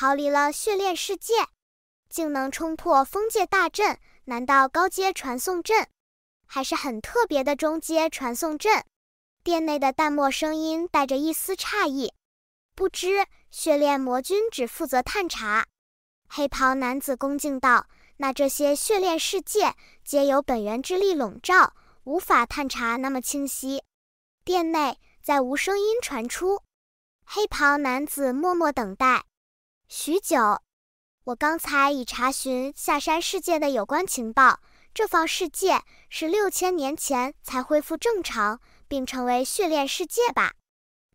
逃离了血炼世界，竟能冲破封界大阵？难道高阶传送阵，还是很特别的中阶传送阵？殿内的淡漠声音带着一丝诧异。不知血炼魔君只负责探查，黑袍男子恭敬道：“那这些血炼世界皆由本源之力笼罩，无法探查那么清晰。”殿内再无声音传出，黑袍男子默默等待。许久，我刚才已查询下山世界的有关情报。这方世界是六千年前才恢复正常，并成为血炼世界吧？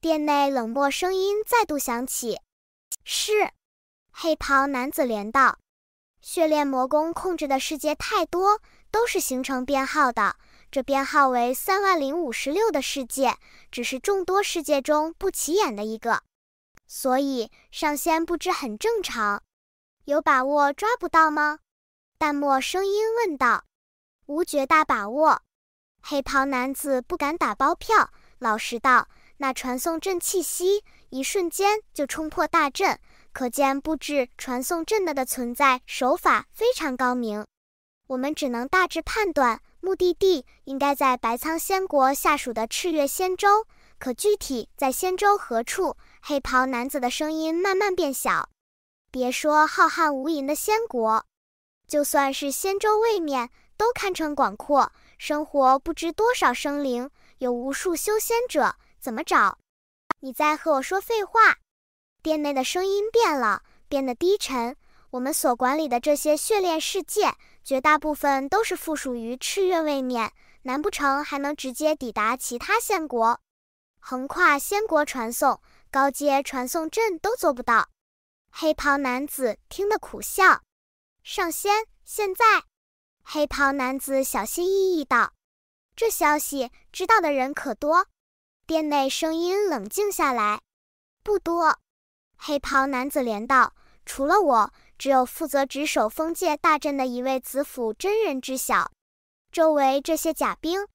殿内冷漠声音再度响起：“是。”黑袍男子连道：“血炼魔宫控制的世界太多，都是形成编号的。这编号为三万零五十六的世界，只是众多世界中不起眼的一个。”所以上仙布置很正常，有把握抓不到吗？淡漠声音问道。无绝大把握，黑袍男子不敢打包票，老实道。那传送阵气息，一瞬间就冲破大阵，可见布置传送阵的的存在手法非常高明。我们只能大致判断，目的地应该在白苍仙国下属的赤月仙州。”可具体在仙州何处？黑袍男子的声音慢慢变小。别说浩瀚无垠的仙国，就算是仙州位面，都堪称广阔，生活不知多少生灵，有无数修仙者，怎么找？你在和我说废话！殿内的声音变了，变得低沉。我们所管理的这些血炼世界，绝大部分都是附属于赤月位面，难不成还能直接抵达其他仙国？横跨仙国传送，高阶传送阵都做不到。黑袍男子听得苦笑：“上仙，现在……”黑袍男子小心翼翼道：“这消息知道的人可多。”殿内声音冷静下来：“不多。”黑袍男子连道：“除了我，只有负责值守封界大阵的一位紫府真人知晓。周围这些假兵，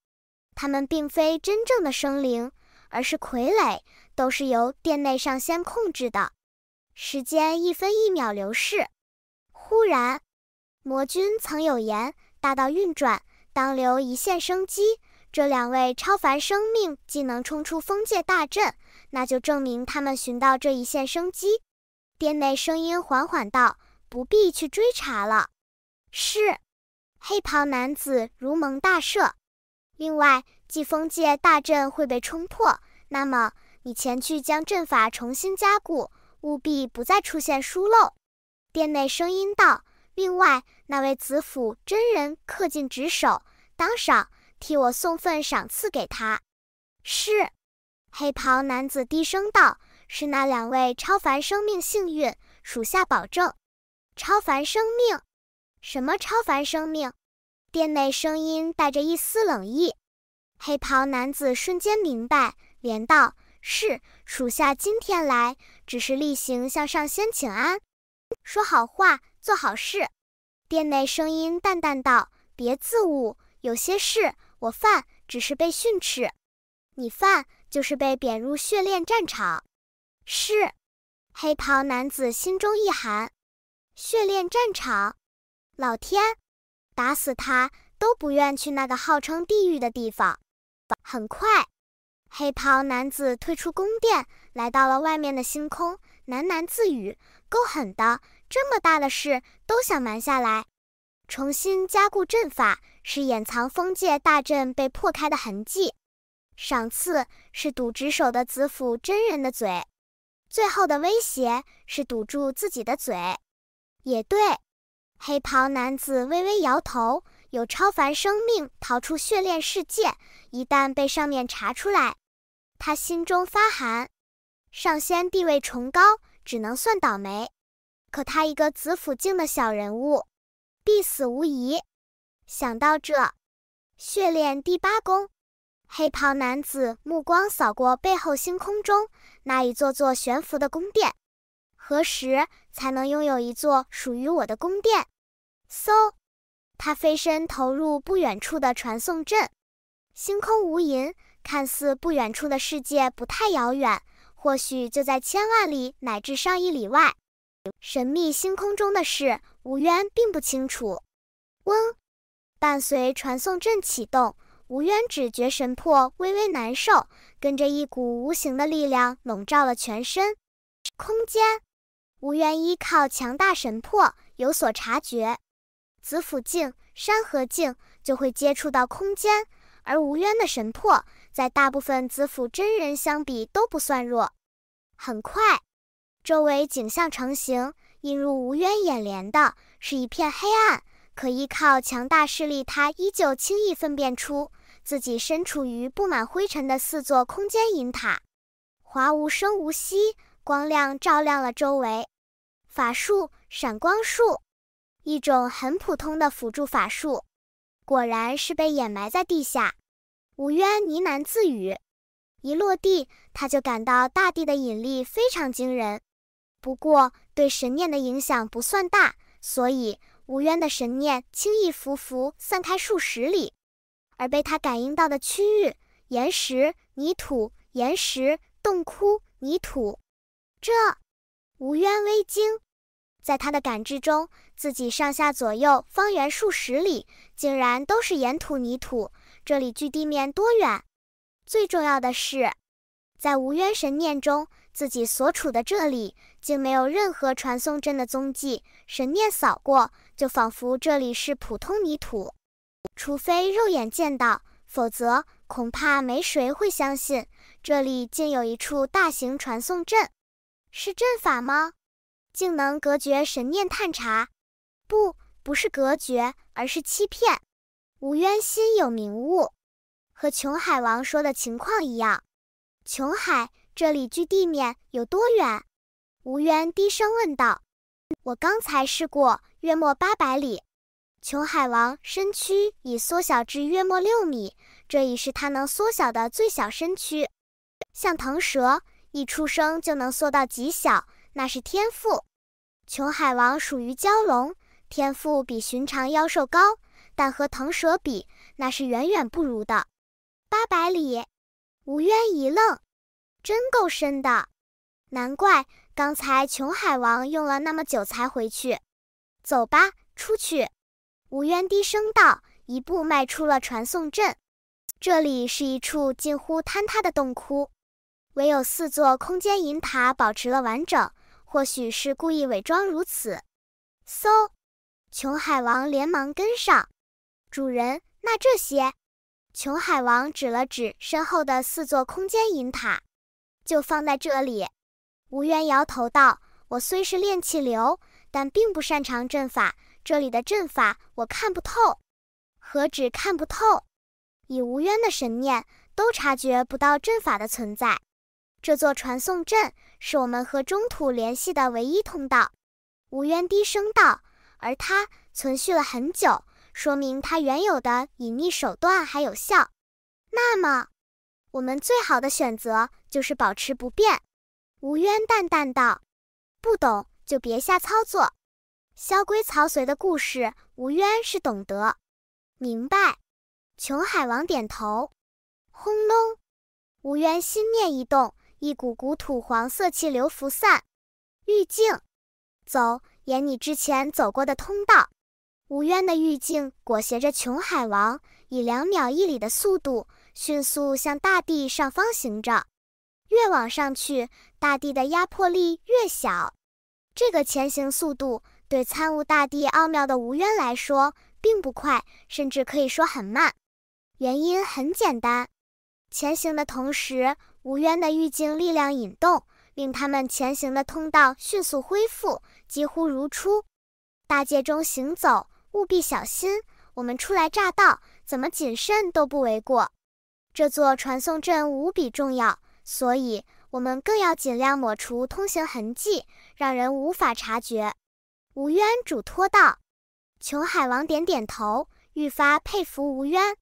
他们并非真正的生灵。”而是傀儡，都是由殿内上仙控制的。时间一分一秒流逝。忽然，魔君曾有言：“大道运转，当留一线生机。”这两位超凡生命既能冲出封界大阵，那就证明他们寻到这一线生机。殿内声音缓缓道：“不必去追查了。”是。黑袍男子如蒙大赦。另外。季风界大阵会被冲破，那么你前去将阵法重新加固，务必不再出现疏漏。殿内声音道：“另外，那位紫府真人恪尽职守，当赏，替我送份赏赐给他。”是。黑袍男子低声道：“是那两位超凡生命幸运，属下保证。”超凡生命？什么超凡生命？殿内声音带着一丝冷意。黑袍男子瞬间明白，连道：“是属下今天来，只是例行向上仙请安，说好话，做好事。”殿内声音淡淡道：“别自误，有些事我犯，只是被训斥；你犯，就是被贬入血炼战场。”是。黑袍男子心中一寒，血炼战场，老天，打死他都不愿去那个号称地狱的地方。很快，黑袍男子退出宫殿，来到了外面的星空，喃喃自语：“够狠的，这么大的事都想瞒下来。重新加固阵法，是掩藏封界大阵被破开的痕迹；赏赐是堵值守的紫府真人的嘴；最后的威胁是堵住自己的嘴。也对。”黑袍男子微微摇头。有超凡生命逃出血炼世界，一旦被上面查出来，他心中发寒。上仙地位崇高，只能算倒霉。可他一个紫府境的小人物，必死无疑。想到这，血炼第八宫，黑袍男子目光扫过背后星空中那一座座悬浮的宫殿，何时才能拥有一座属于我的宫殿？搜。他飞身投入不远处的传送阵，星空无垠，看似不远处的世界不太遥远，或许就在千万里乃至上亿里外。神秘星空中的事，吴渊并不清楚。嗡，伴随传送阵启动，吴渊只觉神魄微微难受，跟着一股无形的力量笼罩了全身。空间，吴渊依靠强大神魄有所察觉。紫府境、山河境就会接触到空间，而无渊的神魄在大部分紫府真人相比都不算弱。很快，周围景象成型，映入无渊眼帘的是一片黑暗。可依靠强大势力，他依旧轻易分辨出自己身处于布满灰尘的四座空间银塔。华无声无息，光亮照亮了周围。法术：闪光术。一种很普通的辅助法术，果然是被掩埋在地下。吴渊呢喃自语，一落地他就感到大地的引力非常惊人，不过对神念的影响不算大，所以吴渊的神念轻易浮浮散开数十里，而被他感应到的区域，岩石、泥土、岩石、洞窟、泥土。这，吴渊微惊，在他的感知中。自己上下左右方圆数十里，竟然都是岩土泥土。这里距地面多远？最重要的是，在无渊神念中，自己所处的这里竟没有任何传送阵的踪迹。神念扫过，就仿佛这里是普通泥土。除非肉眼见到，否则恐怕没谁会相信这里竟有一处大型传送阵。是阵法吗？竟能隔绝神念探查。不，不是隔绝，而是欺骗。吴渊心有明悟，和琼海王说的情况一样。琼海，这里距地面有多远？吴渊低声问道。我刚才试过，约莫八百里。琼海王身躯已缩小至约莫六米，这已是他能缩小的最小身躯。像腾蛇，一出生就能缩到极小，那是天赋。琼海王属于蛟龙。天赋比寻常妖兽高，但和腾蛇比，那是远远不如的。八百里，吴渊一愣，真够深的，难怪刚才琼海王用了那么久才回去。走吧，出去。吴渊低声道，一步迈出了传送阵。这里是一处近乎坍塌的洞窟，唯有四座空间银塔保持了完整，或许是故意伪装如此。嗖。琼海王连忙跟上，主人，那这些？琼海王指了指身后的四座空间银塔，就放在这里。吴渊摇头道：“我虽是炼气流，但并不擅长阵法，这里的阵法我看不透。何止看不透，以吴渊的神念，都察觉不到阵法的存在。这座传送阵是我们和中土联系的唯一通道。”吴渊低声道。而它存续了很久，说明它原有的隐匿手段还有效。那么，我们最好的选择就是保持不变。吴渊淡淡道：“不懂就别瞎操作。”萧规曹随的故事，吴渊是懂得、明白。琼海王点头。轰隆！吴渊心念一动，一股股土黄色气流浮散。玉镜，走。沿你之前走过的通道，无渊的玉镜裹挟着琼海王，以两秒一里的速度，迅速向大地上方行着。越往上去，大地的压迫力越小。这个前行速度对参悟大地奥妙的无渊来说，并不快，甚至可以说很慢。原因很简单，前行的同时，无渊的玉镜力量引动。令他们前行的通道迅速恢复，几乎如初。大界中行走，务必小心。我们初来乍到，怎么谨慎都不为过。这座传送阵无比重要，所以我们更要尽量抹除通行痕迹，让人无法察觉。吴渊嘱托道。琼海王点点头，愈发佩服吴渊。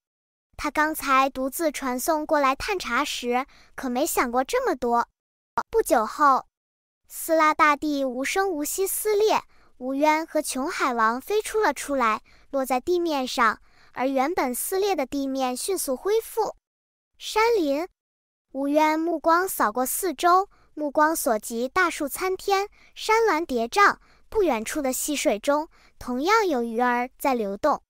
他刚才独自传送过来探查时，可没想过这么多。不久后，撕拉大地无声无息撕裂，吴渊和琼海王飞出了出来，落在地面上，而原本撕裂的地面迅速恢复。山林，吴渊目光扫过四周，目光所及，大树参天，山峦叠嶂。不远处的溪水中，同样有鱼儿在流动。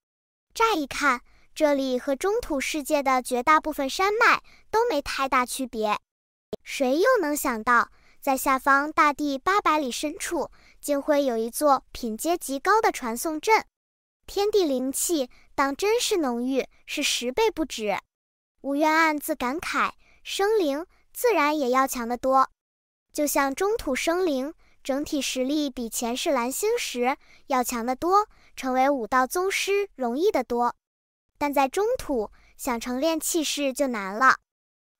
乍一看，这里和中土世界的绝大部分山脉都没太大区别。谁又能想到，在下方大地八百里深处，竟会有一座品阶极高的传送阵？天地灵气当真是浓郁，是十倍不止。吴渊暗自感慨，生灵自然也要强得多。就像中土生灵，整体实力比前世蓝星时要强得多，成为武道宗师容易得多。但在中土，想成炼气士就难了。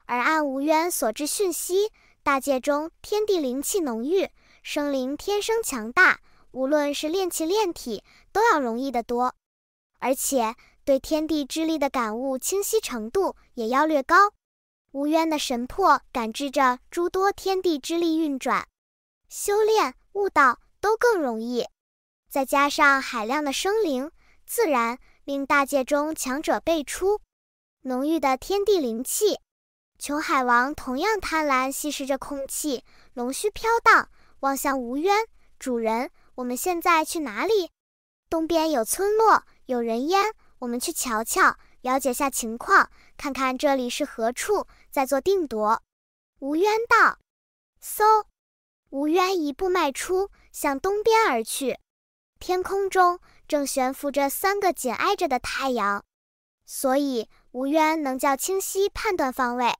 而暗无渊所知讯息大界中天地灵气浓郁，生灵天生强大，无论是炼气炼体，都要容易得多。而且对天地之力的感悟清晰程度也要略高。无渊的神魄感知着诸多天地之力运转，修炼悟道都更容易。再加上海量的生灵，自然令大界中强者辈出，浓郁的天地灵气。琼海王同样贪婪，吸食着空气，龙须飘荡，望向吴渊。主人，我们现在去哪里？东边有村落，有人烟，我们去瞧瞧，了解下情况，看看这里是何处，再做定夺。吴渊道：“搜。”吴渊一步迈出，向东边而去。天空中正悬浮着三个紧挨着的太阳，所以吴渊能较清晰判断方位。